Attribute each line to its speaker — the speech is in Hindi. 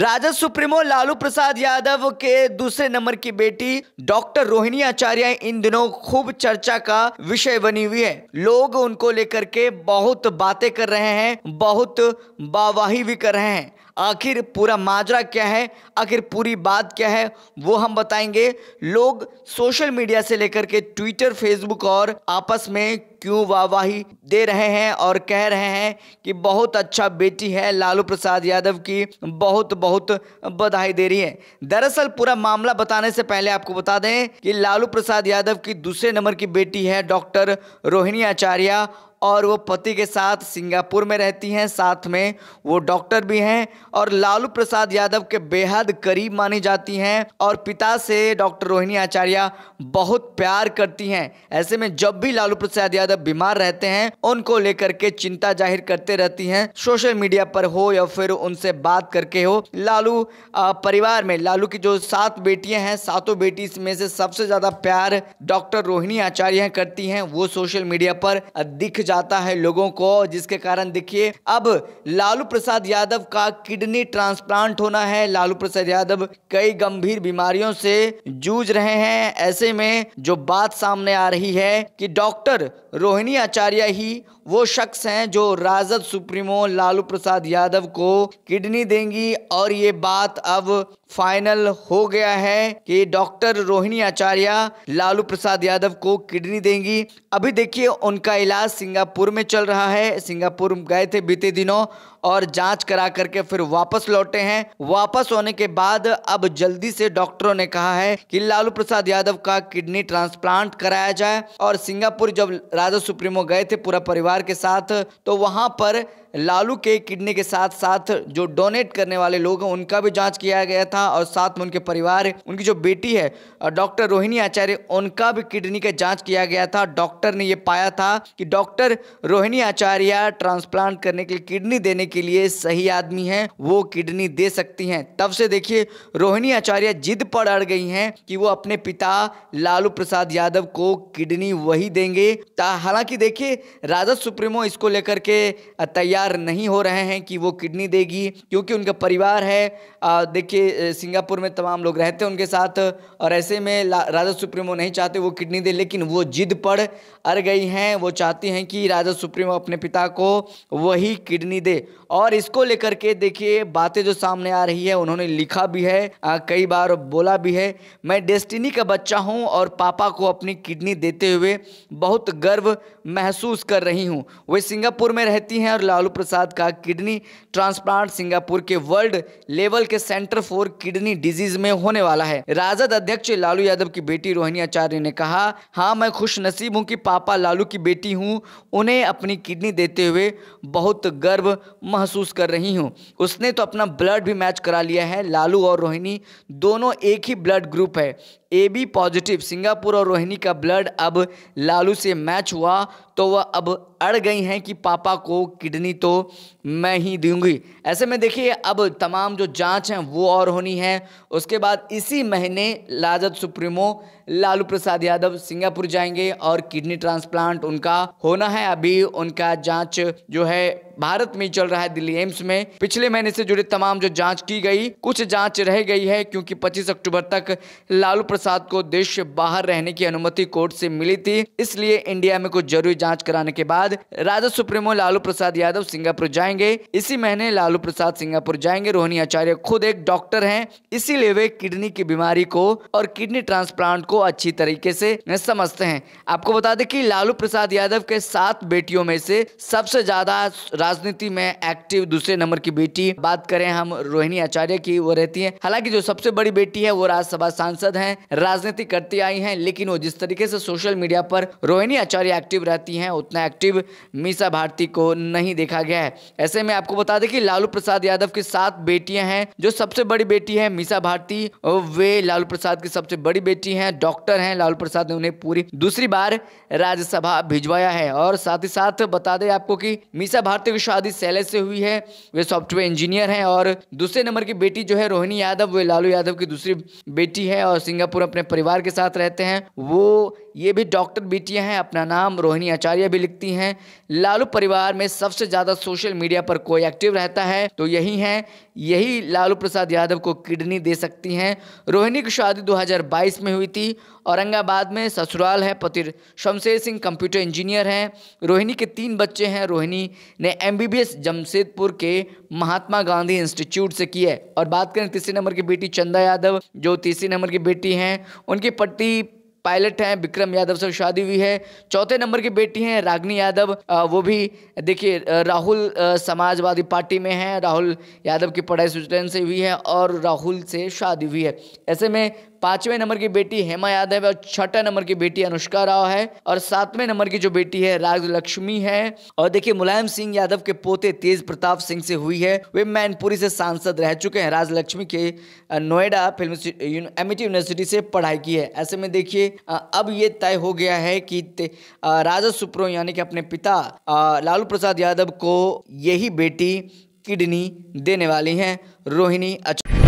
Speaker 1: राजद सुप्रीमो लालू प्रसाद यादव के दूसरे नंबर की बेटी डॉक्टर रोहिणी आचार्य इन दिनों खूब चर्चा का विषय बनी हुई है लोग उनको लेकर के बहुत बातें कर रहे हैं बहुत बावाही भी कर रहे हैं आखिर पूरा माजरा क्या है आखिर पूरी बात क्या है वो हम बताएंगे लोग सोशल मीडिया से लेकर के ट्विटर फेसबुक और आपस में क्यों वाहवाही दे रहे हैं और कह रहे हैं कि बहुत अच्छा बेटी है लालू प्रसाद यादव की बहुत बहुत बधाई दे रही है दरअसल पूरा मामला बताने से पहले आपको बता दें कि लालू प्रसाद यादव की दूसरे नंबर की बेटी है डॉक्टर रोहिणी आचार्य और वो पति के साथ सिंगापुर में रहती हैं साथ में वो डॉक्टर भी हैं और लालू प्रसाद यादव के बेहद करीब मानी जाती हैं और पिता से डॉक्टर रोहिणी आचार्य बहुत प्यार करती हैं ऐसे में जब भी लालू प्रसाद यादव बीमार रहते हैं उनको लेकर के चिंता जाहिर करते रहती हैं सोशल मीडिया पर हो या फिर उनसे बात करके हो लालू परिवार में लालू की जो सात बेटियां हैं सातों बेटी में से सबसे ज़्यादा प्यार डॉक्टर रोहिणी आचार्य करती हैं वो सोशल मीडिया पर दिख जाता है लोगों को जिसके कारण देखिए अब लालू प्रसाद यादव का किडनी ट्रांसप्लांट होना है लालू प्रसाद यादव कई गंभीर बीमारियों से जूझ रहे हैं ऐसे में जो बात सामने आ रही है कि डॉक्टर रोहिणी आचार्य ही वो शख्स हैं जो राजद सुप्रीमो लालू प्रसाद यादव को किडनी देंगी और ये बात अब फाइनल हो गया है कि डॉक्टर रोहिणी आचार्य लालू प्रसाद यादव को किडनी देंगी अभी देखिए उनका इलाज सिंगापुर में चल रहा है सिंगापुर गए थे बीते दिनों और जांच करा करके फिर वापस लौटे हैं वापस होने के बाद अब जल्दी से डॉक्टरों ने कहा है कि लालू प्रसाद यादव का किडनी ट्रांसप्लांट कराया जाए और सिंगापुर जब राजा सुप्रीमो गए थे पूरा परिवार के साथ तो वहां पर लालू के किडनी के साथ साथ जो डोनेट करने वाले लोग हैं उनका भी जांच किया गया था और साथ में उनके परिवार उनकी जो बेटी है डॉक्टर रोहिणी आचार्य उनका भी किडनी का जांच किया गया था डॉक्टर ने ये पाया था कि डॉक्टर रोहिणी आचार्य ट्रांसप्लांट करने के लिए किडनी देने के लिए सही आदमी है वो किडनी दे सकती हैं तब से देखिए रोहिणी आचार्य जिद पर अड़ गई हैं कि वो अपने पिता लालू प्रसाद यादव को किडनी वही देंगे हालांकि देखिए राजद सुप्रीमो इसको लेकर के तैयार तैयार नहीं हो रहे हैं कि वो किडनी देगी क्योंकि उनका परिवार है देखिए सिंगापुर में तमाम लोग रहते हैं उनके साथ और ऐसे में राजा सुप्रीमो नहीं चाहते वो किडनी दे लेकिन वो जिद पर अर गई हैं वो चाहती हैं कि राजा सुप्रीमो अपने पिता को वही किडनी दे और इसको लेकर के देखिए बातें जो सामने आ रही है उन्होंने लिखा भी है कई बार बोला भी है मैं डेस्टिनी का बच्चा हूँ और पापा को अपनी किडनी देते हुए बहुत गर्व महसूस कर रही हूँ वे सिंगापुर में रहती हैं और लालू लालू प्रसाद का किडनी ट्रांसप्लांट सिंगापुर के वर्ल्ड लेवल के सेंटर फॉर किडनी डिजीज में होने वाला है राजद अध्यक्ष लालू यादव की बेटी रोहिणी आचार्य ने कहा हाँ मैं खुश नसीब हूँ कि पापा लालू की बेटी हूँ उन्हें अपनी किडनी देते हुए बहुत गर्व महसूस कर रही हूँ उसने तो अपना ब्लड भी मैच करा लिया है लालू और रोहिणी दोनों एक ही ब्लड ग्रुप है ए बी पॉजिटिव सिंगापुर और रोहिणी का ब्लड अब लालू से मैच हुआ तो वह अब अड़ गई हैं कि पापा को किडनी तो मैं ही दूंगी ऐसे में देखिए अब तमाम जो जांच हैं वो और होनी है उसके बाद इसी महीने लाजत सुप्रीमो लालू प्रसाद यादव सिंगापुर जाएंगे और किडनी ट्रांसप्लांट उनका होना है अभी उनका जांच जो है भारत में चल रहा है दिल्ली एम्स में पिछले महीने से जुड़े तमाम जो जांच की गई कुछ जांच रह गई है क्योंकि 25 अक्टूबर तक लालू प्रसाद को देश बाहर रहने की अनुमति कोर्ट से मिली थी इसलिए इंडिया में कुछ जरूरी जांच कराने के बाद राजद सुप्रीमो लालू प्रसाद यादव सिंगापुर जाएंगे इसी महीने लालू प्रसाद सिंगापुर जाएंगे रोहिणी आचार्य खुद एक डॉक्टर है इसीलिए वे किडनी की बीमारी को और किडनी ट्रांसप्लांट को अच्छी तरीके से समझते हैं आपको बता दें कि लालू प्रसाद यादव के सात बेटियों में से सबसे ज्यादा राजनीति में एक्टिव दूसरे नंबर की बेटी बात करें हम रोहिणी आचार्य की वो रहती है हालांकि जो सबसे बड़ी बेटी है वो राज्यसभा सांसद है राजनीति करती आई है लेकिन वो जिस तरीके से सोशल मीडिया पर रोहिणी आचार्य एक्टिव रहती है उतना एक्टिव मीसा भारती को नहीं देखा गया है ऐसे में आपको बता दें कि लालू प्रसाद यादव की सात बेटियां हैं जो सबसे बड़ी बेटी है मीसा भारती वे लालू प्रसाद की सबसे बड़ी बेटी हैं डॉक्टर हैं लालू प्रसाद ने उन्हें पूरी दूसरी बार राज्यसभा भिजवाया है और साथ ही साथ बता दें आपको कि मीसा भारती की शादी सैले से हुई है वे सॉफ्टवेयर इंजीनियर हैं और दूसरे नंबर की बेटी जो है रोहिणी यादव वे लालू यादव की दूसरी बेटी है और सिंगापुर अपने परिवार के साथ रहते हैं वो ये भी डॉक्टर बेटियाँ हैं अपना नाम रोहिणी आचार्य भी लिखती हैं लालू परिवार में सबसे ज़्यादा सोशल मीडिया पर कोई एक्टिव रहता है तो यही हैं यही लालू प्रसाद यादव को किडनी दे सकती हैं रोहिणी की शादी 2022 में हुई थी औरंगाबाद में ससुराल है पति शमशेर सिंह कंप्यूटर इंजीनियर हैं रोहिणी के तीन बच्चे हैं रोहिणी ने एम जमशेदपुर के महात्मा गांधी इंस्टीट्यूट से की है और बात करें तीसरे नंबर की बेटी चंदा यादव जो तीसरे नंबर की बेटी हैं उनके पति पायलट हैं विक्रम यादव से शादी हुई है चौथे नंबर की बेटी हैं रागनी यादव वो भी देखिए राहुल समाजवादी पार्टी में हैं राहुल यादव की पढ़ाई स्विट्जरलैंड से हुई है और राहुल से शादी हुई है ऐसे में पांचवें नंबर की बेटी हेमा यादव और छठे नंबर की बेटी अनुष्का राव है और सातवें नंबर की जो बेटी है राज लक्ष्मी है और देखिए मुलायम सिंह यादव के पोते तेज प्रताप सिंह से हुई है वे मैनपुरी से सांसद रह चुके हैं राज लक्ष्मी के नोएडा फिल्म एमिटी यूनिवर्सिटी से पढ़ाई की है ऐसे में देखिए अब ये तय हो गया है कि राजा सुप्रो यानी कि अपने पिता लालू प्रसाद यादव को यही बेटी किडनी देने वाली हैं रोहिणी अच्छा